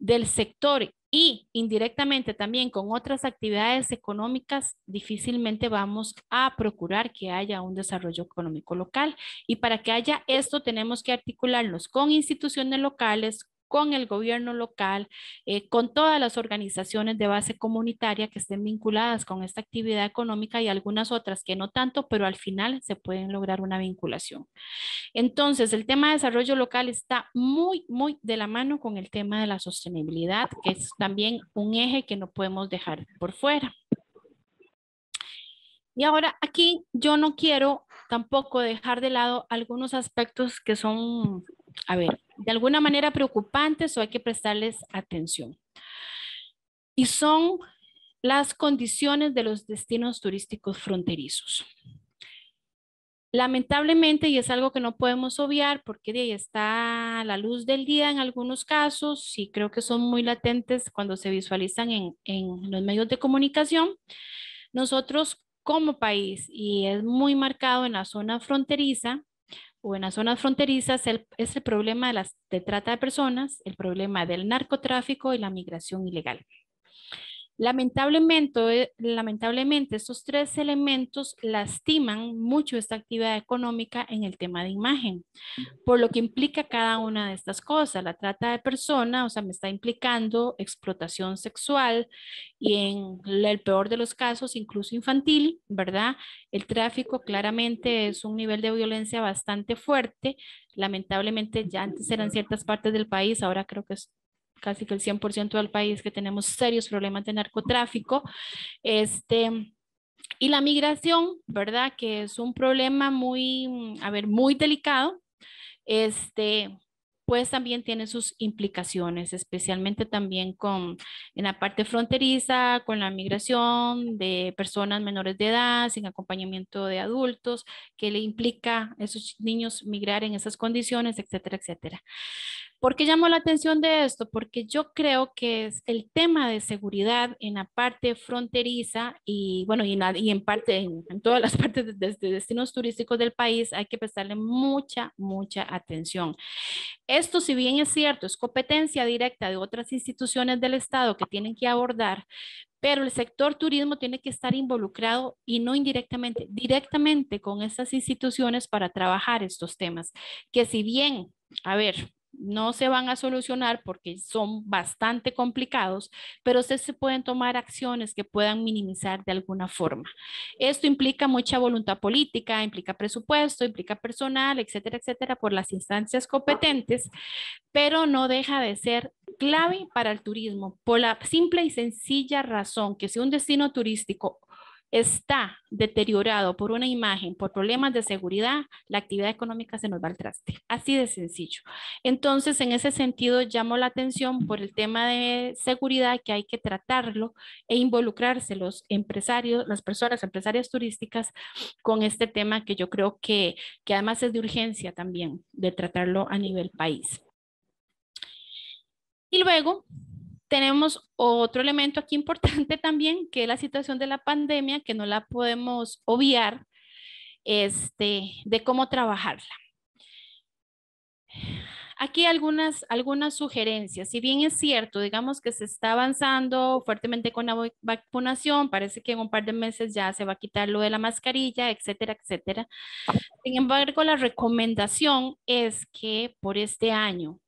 del sector y indirectamente también con otras actividades económicas, difícilmente vamos a procurar que haya un desarrollo económico local. Y para que haya esto tenemos que articularnos con instituciones locales, con el gobierno local, eh, con todas las organizaciones de base comunitaria que estén vinculadas con esta actividad económica y algunas otras que no tanto, pero al final se pueden lograr una vinculación. Entonces, el tema de desarrollo local está muy, muy de la mano con el tema de la sostenibilidad, que es también un eje que no podemos dejar por fuera. Y ahora aquí yo no quiero tampoco dejar de lado algunos aspectos que son, a ver, de alguna manera preocupantes o hay que prestarles atención. Y son las condiciones de los destinos turísticos fronterizos. Lamentablemente, y es algo que no podemos obviar porque de ahí está la luz del día en algunos casos y creo que son muy latentes cuando se visualizan en, en los medios de comunicación, nosotros como país, y es muy marcado en la zona fronteriza, o en las zonas fronterizas es el problema de, las, de trata de personas, el problema del narcotráfico y la migración ilegal. Lamentablemente, eh, lamentablemente, estos tres elementos lastiman mucho esta actividad económica en el tema de imagen, por lo que implica cada una de estas cosas. La trata de personas, o sea, me está implicando explotación sexual y en el peor de los casos, incluso infantil, ¿verdad? El tráfico claramente es un nivel de violencia bastante fuerte. Lamentablemente, ya antes eran ciertas partes del país, ahora creo que es casi que el 100% del país que tenemos serios problemas de narcotráfico. Este, y la migración, ¿verdad? Que es un problema muy, a ver, muy delicado. Este, pues también tiene sus implicaciones, especialmente también con en la parte fronteriza, con la migración de personas menores de edad, sin acompañamiento de adultos, que le implica a esos niños migrar en esas condiciones, etcétera, etcétera. ¿Por qué llamó la atención de esto? Porque yo creo que es el tema de seguridad en la parte fronteriza y bueno, y en, en parte, en, todas las partes de, de, destinos turísticos del país hay que prestarle mucha, mucha atención. Esto, si bien es cierto, es competencia directa de otras instituciones del Estado que tienen que abordar, pero el sector turismo tiene que estar involucrado y no indirectamente, directamente con esas instituciones para trabajar estos temas, que si bien, a ver, no se van a solucionar porque son bastante complicados, pero se, se pueden tomar acciones que puedan minimizar de alguna forma. Esto implica mucha voluntad política, implica presupuesto, implica personal, etcétera, etcétera, por las instancias competentes, pero no deja de ser clave para el turismo por la simple y sencilla razón que si un destino turístico está deteriorado por una imagen, por problemas de seguridad, la actividad económica se nos va al traste. Así de sencillo. Entonces, en ese sentido, llamo la atención por el tema de seguridad que hay que tratarlo e involucrarse los empresarios, las personas empresarias turísticas con este tema que yo creo que, que además es de urgencia también de tratarlo a nivel país. Y luego, tenemos otro elemento aquí importante también, que es la situación de la pandemia, que no la podemos obviar, este, de cómo trabajarla. Aquí algunas, algunas sugerencias. Si bien es cierto, digamos que se está avanzando fuertemente con la vacunación, parece que en un par de meses ya se va a quitar lo de la mascarilla, etcétera, etcétera. Sin embargo, la recomendación es que por este año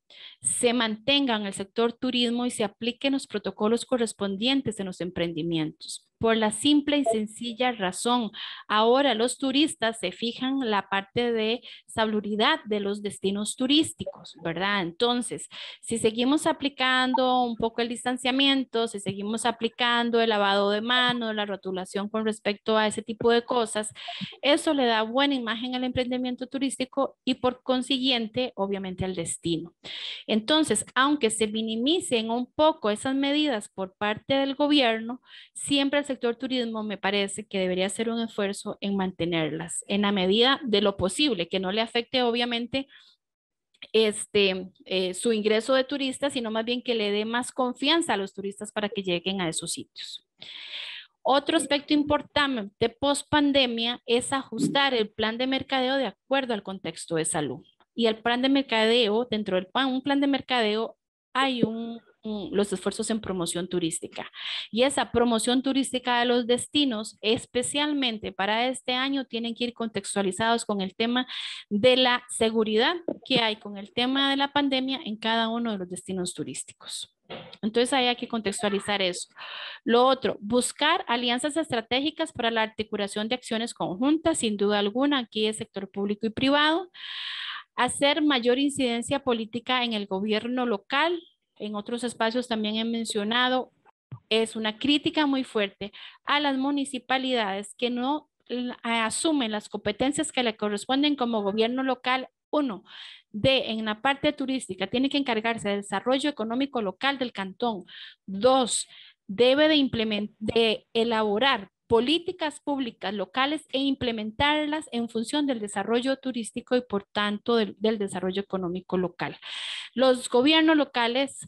se mantenga en el sector turismo y se apliquen los protocolos correspondientes en los emprendimientos por la simple y sencilla razón. Ahora los turistas se fijan la parte de salubridad de los destinos turísticos, ¿verdad? Entonces, si seguimos aplicando un poco el distanciamiento, si seguimos aplicando el lavado de manos, la rotulación con respecto a ese tipo de cosas, eso le da buena imagen al emprendimiento turístico y por consiguiente, obviamente, al destino. Entonces, aunque se minimicen un poco esas medidas por parte del gobierno, siempre se sector turismo me parece que debería hacer un esfuerzo en mantenerlas en la medida de lo posible, que no le afecte obviamente este, eh, su ingreso de turistas, sino más bien que le dé más confianza a los turistas para que lleguen a esos sitios. Otro aspecto importante post pandemia es ajustar el plan de mercadeo de acuerdo al contexto de salud. Y el plan de mercadeo, dentro del plan, un plan de mercadeo hay un Mm, los esfuerzos en promoción turística. Y esa promoción turística de los destinos, especialmente para este año, tienen que ir contextualizados con el tema de la seguridad que hay con el tema de la pandemia en cada uno de los destinos turísticos. Entonces ahí hay que contextualizar eso. Lo otro, buscar alianzas estratégicas para la articulación de acciones conjuntas, sin duda alguna, aquí es sector público y privado hacer mayor incidencia política en el gobierno local, en otros espacios también he mencionado, es una crítica muy fuerte a las municipalidades que no asumen las competencias que le corresponden como gobierno local. Uno, de en la parte turística, tiene que encargarse del desarrollo económico local del cantón. Dos, debe de, de elaborar políticas públicas locales e implementarlas en función del desarrollo turístico y por tanto del, desarrollo económico local. Los gobiernos locales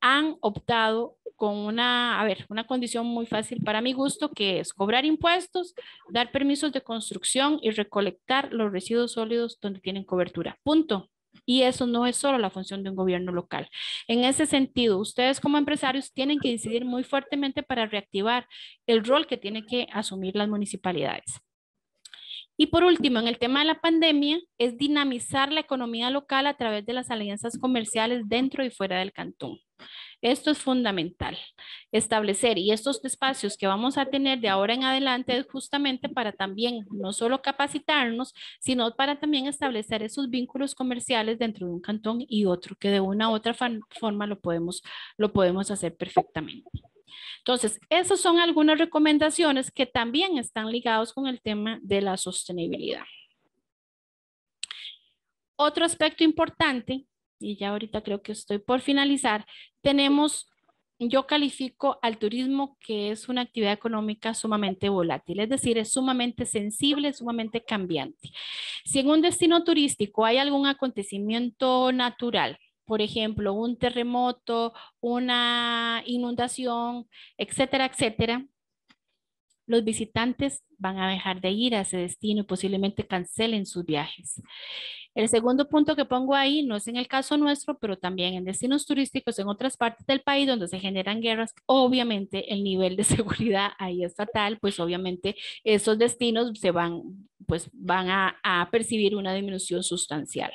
han optado con una, a ver, una condición muy fácil para mi gusto, que es cobrar impuestos, dar permisos de construcción y recolectar los residuos sólidos donde tienen cobertura. Punto. Y eso no es solo la función de un gobierno local. En ese sentido, ustedes como empresarios tienen que decidir muy fuertemente para reactivar el rol que tienen que asumir las municipalidades. Y por último, en el tema de la pandemia, es dinamizar la economía local a través de las alianzas comerciales dentro y fuera del cantón. Esto es fundamental, establecer y estos espacios que vamos a tener de ahora en adelante es justamente para también no solo capacitarnos, sino para también establecer esos vínculos comerciales dentro de un cantón y otro, que de una u otra forma lo podemos, lo podemos hacer perfectamente. Entonces, esas son algunas recomendaciones que también están ligados con el tema de la sostenibilidad. Otro aspecto importante y ya ahorita creo que estoy por finalizar, tenemos, yo califico al turismo que es una actividad económica sumamente volátil, es decir, es sumamente sensible, sumamente cambiante. Si en un destino turístico hay algún acontecimiento natural, por ejemplo, un terremoto, una inundación, etcétera, etcétera, los visitantes van a dejar de ir a ese destino, y posiblemente cancelen sus viajes. El segundo punto que pongo ahí, no es en el caso nuestro, pero también en destinos turísticos en otras partes del país donde se generan guerras, obviamente el nivel de seguridad ahí es fatal pues obviamente esos destinos se van, pues van a, percibir una disminución sustancial.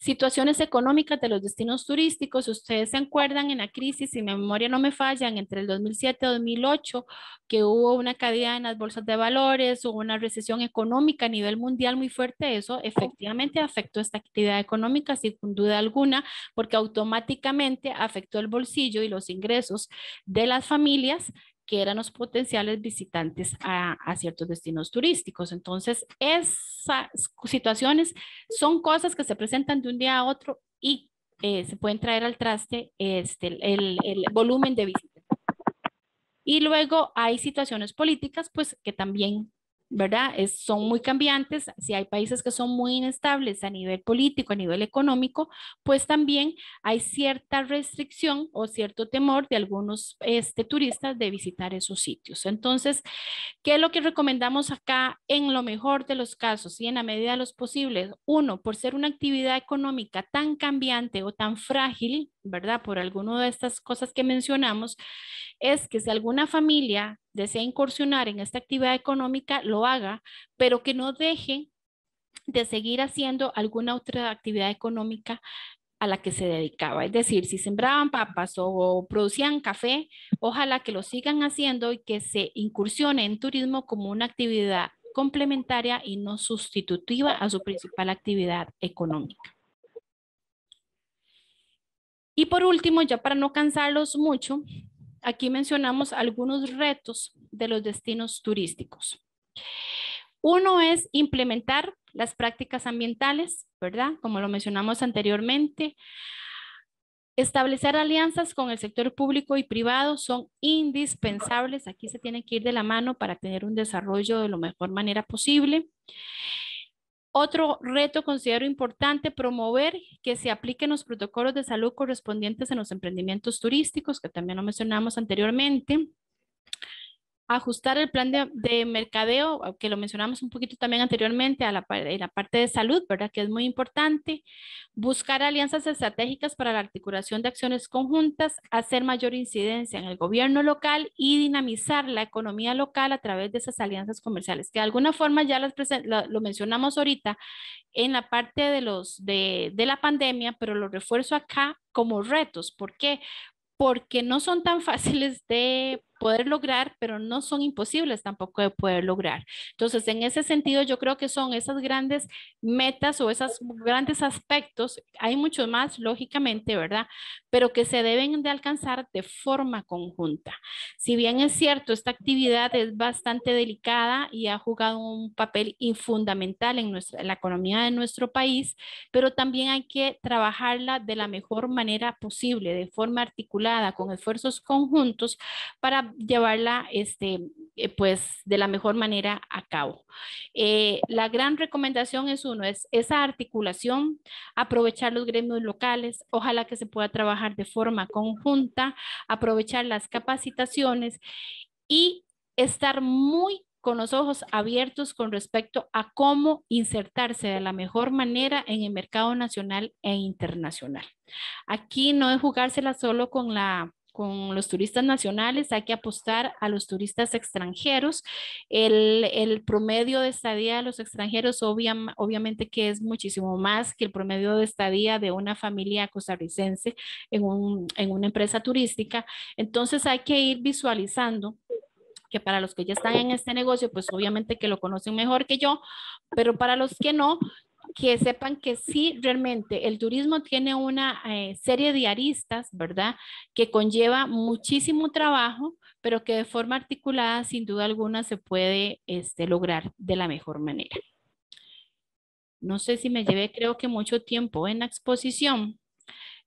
Situaciones económicas de los destinos turísticos, si ustedes se acuerdan, en la crisis, si mi memoria no me fallan entre el 2007 y 2008, que hubo una caída en las bolsas de valor, hubo o una recesión económica a nivel mundial muy fuerte, eso efectivamente afectó esta actividad económica sin duda alguna, porque automáticamente afectó el bolsillo y los ingresos de las familias que eran los potenciales visitantes a, ciertos destinos turísticos. Entonces, esas situaciones son cosas que se presentan de un día a otro y eh, se pueden traer al traste este, el volumen de visitas. Y luego hay situaciones políticas, pues que también, ¿verdad? son muy cambiantes. Si hay países que son muy inestables a nivel político, a nivel económico, pues también hay cierta restricción o cierto temor de algunos este, turistas de visitar esos sitios. Entonces, ¿qué es lo que recomendamos acá en lo mejor de los casos y en la medida de los posibles? Uno, por ser una actividad económica tan cambiante o tan frágil, por alguna de estas cosas que mencionamos, es que si alguna familia desea incursionar en esta actividad económica, lo haga, pero que no deje de seguir haciendo alguna otra actividad económica a la que se dedicaba. Es decir, si sembraban papas o producían café, ojalá que lo sigan haciendo y que se incursione en turismo como una actividad complementaria y no sustitutiva a su principal actividad económica. Y por último, ya para no cansarlos mucho, aquí mencionamos algunos retos de los destinos turísticos. Uno es implementar las prácticas ambientales, ¿verdad? Como lo mencionamos anteriormente. Establecer alianzas con el sector público y privado son indispensables. Aquí se tiene que ir de la mano para tener un desarrollo de lo mejor manera posible. Otro reto considero importante promover que se apliquen los protocolos de salud correspondientes en los emprendimientos turísticos, que también lo mencionamos anteriormente ajustar el plan de, mercadeo, que lo mencionamos un poquito también anteriormente, a la, en la parte de salud, ¿verdad? Que es muy importante. Buscar alianzas estratégicas para la articulación de acciones conjuntas, hacer mayor incidencia en el gobierno local y dinamizar la economía local a través de esas alianzas comerciales, que de alguna forma ya las lo, mencionamos ahorita en la parte de, los, de, de la pandemia, pero lo refuerzo acá como retos. ¿Por qué? Porque no son tan fáciles de poder lograr, pero no son imposibles tampoco de poder lograr. Entonces, en ese sentido, yo creo que son esas grandes metas o esos grandes aspectos, hay muchos más, lógicamente, ¿verdad? Pero que se deben de alcanzar de forma conjunta. Si bien es cierto, esta actividad es bastante delicada y ha jugado un papel fundamental en, nuestra, en la economía de nuestro país, pero también hay que trabajarla de la mejor manera posible, de forma articulada, con esfuerzos conjuntos para llevarla este, eh, pues de la mejor manera a cabo. Eh, la gran recomendación es uno, es esa articulación, aprovechar los gremios locales, ojalá que se pueda trabajar de forma conjunta, aprovechar las capacitaciones y estar muy con los ojos abiertos con respecto a cómo insertarse de la mejor manera en el mercado nacional e internacional. Aquí no es jugársela solo con la con los turistas nacionales, hay que apostar a los turistas extranjeros. El, promedio de estadía de los extranjeros obviamente que es muchísimo más que el promedio de estadía de una familia costarricense en una empresa turística. Entonces hay que ir visualizando que para los que ya están en este negocio, pues obviamente que lo conocen mejor que yo, pero para los que no, que sepan que sí, realmente el turismo tiene una eh, serie de aristas, ¿verdad? Que conlleva muchísimo trabajo, pero que de forma articulada, sin duda alguna, se puede este, lograr de la mejor manera. No sé si me llevé, creo que mucho tiempo en la exposición.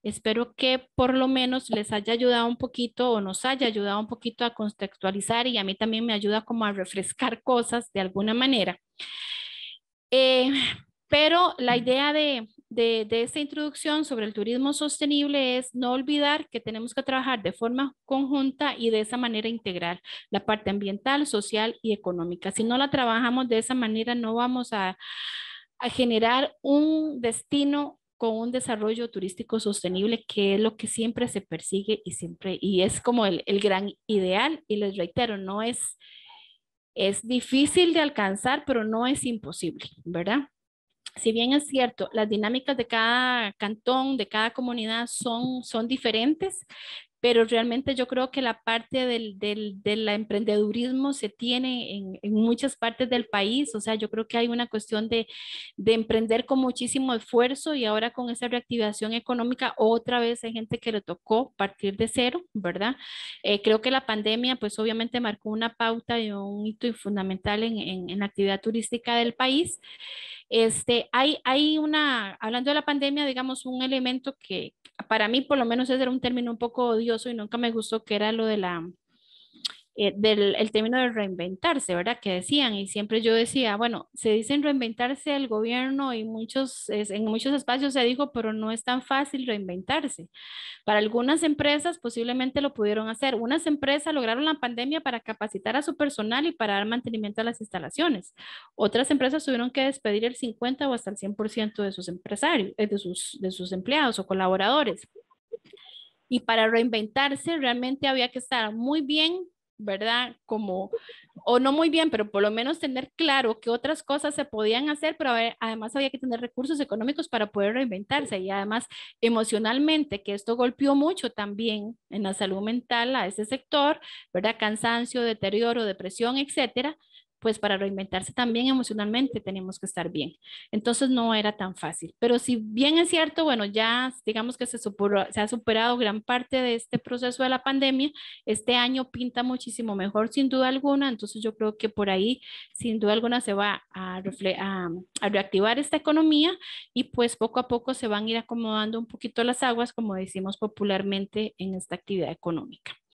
Espero que por lo menos les haya ayudado un poquito o nos haya ayudado un poquito a contextualizar y a mí también me ayuda como a refrescar cosas de alguna manera. Eh, pero la idea de, de, de, esta introducción sobre el turismo sostenible es no olvidar que tenemos que trabajar de forma conjunta y de esa manera integrar la parte ambiental, social y económica. Si no la trabajamos de esa manera, no vamos a, a generar un destino con un desarrollo turístico sostenible, que es lo que siempre se persigue y siempre, y es como el, el gran ideal. Y les reitero, no es, es difícil de alcanzar, pero no es imposible, ¿verdad? si bien es cierto, las dinámicas de cada cantón, de cada comunidad son, son diferentes, pero realmente yo creo que la parte del, del, emprendedurismo se tiene en, muchas partes del país, o sea, yo creo que hay una cuestión de, emprender con muchísimo esfuerzo y ahora con esa reactivación económica, otra vez hay gente que le tocó partir de cero, ¿verdad? Eh, creo que la pandemia, pues obviamente marcó una pauta y un hito fundamental en, en la actividad turística del país. Este, hay, hay una, hablando de la pandemia, digamos, un elemento que para mí por lo menos ese era un término un poco odioso y nunca me gustó, que era lo de la eh, del el término de reinventarse, ¿verdad? Que decían, y siempre yo decía, bueno, se dicen reinventarse el gobierno y muchos, en muchos espacios se dijo, pero no es tan fácil reinventarse. Para algunas empresas posiblemente lo pudieron hacer. Unas empresas lograron la pandemia para capacitar a su personal y para dar mantenimiento a las instalaciones. Otras empresas tuvieron que despedir el 50 o hasta el 100% de sus empresarios, eh, de sus, de sus empleados o colaboradores. Y para reinventarse realmente había que estar muy bien ¿verdad? Como, o no muy bien, pero por lo menos tener claro que otras cosas se podían hacer, pero además había que tener recursos económicos para poder reinventarse y además emocionalmente, que esto golpeó mucho también en la salud mental a ese sector, ¿verdad? Cansancio, deterioro, depresión, etcétera pues para reinventarse también emocionalmente tenemos que estar bien. Entonces no era tan fácil, pero si bien es cierto, bueno, ya digamos que se, ha superado gran parte de este proceso de la pandemia, este año pinta muchísimo mejor sin duda alguna, entonces yo creo que por ahí sin duda alguna se va a, a reactivar esta economía y pues poco a poco se van a ir acomodando un poquito las aguas, como decimos popularmente en esta actividad económica.